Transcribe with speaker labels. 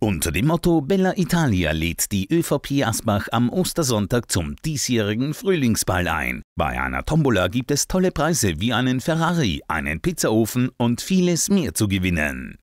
Speaker 1: Unter dem Motto Bella Italia lädt die ÖVP Asbach am Ostersonntag zum diesjährigen Frühlingsball ein. Bei einer Tombola gibt es tolle Preise wie einen Ferrari, einen Pizzaofen und vieles mehr zu gewinnen.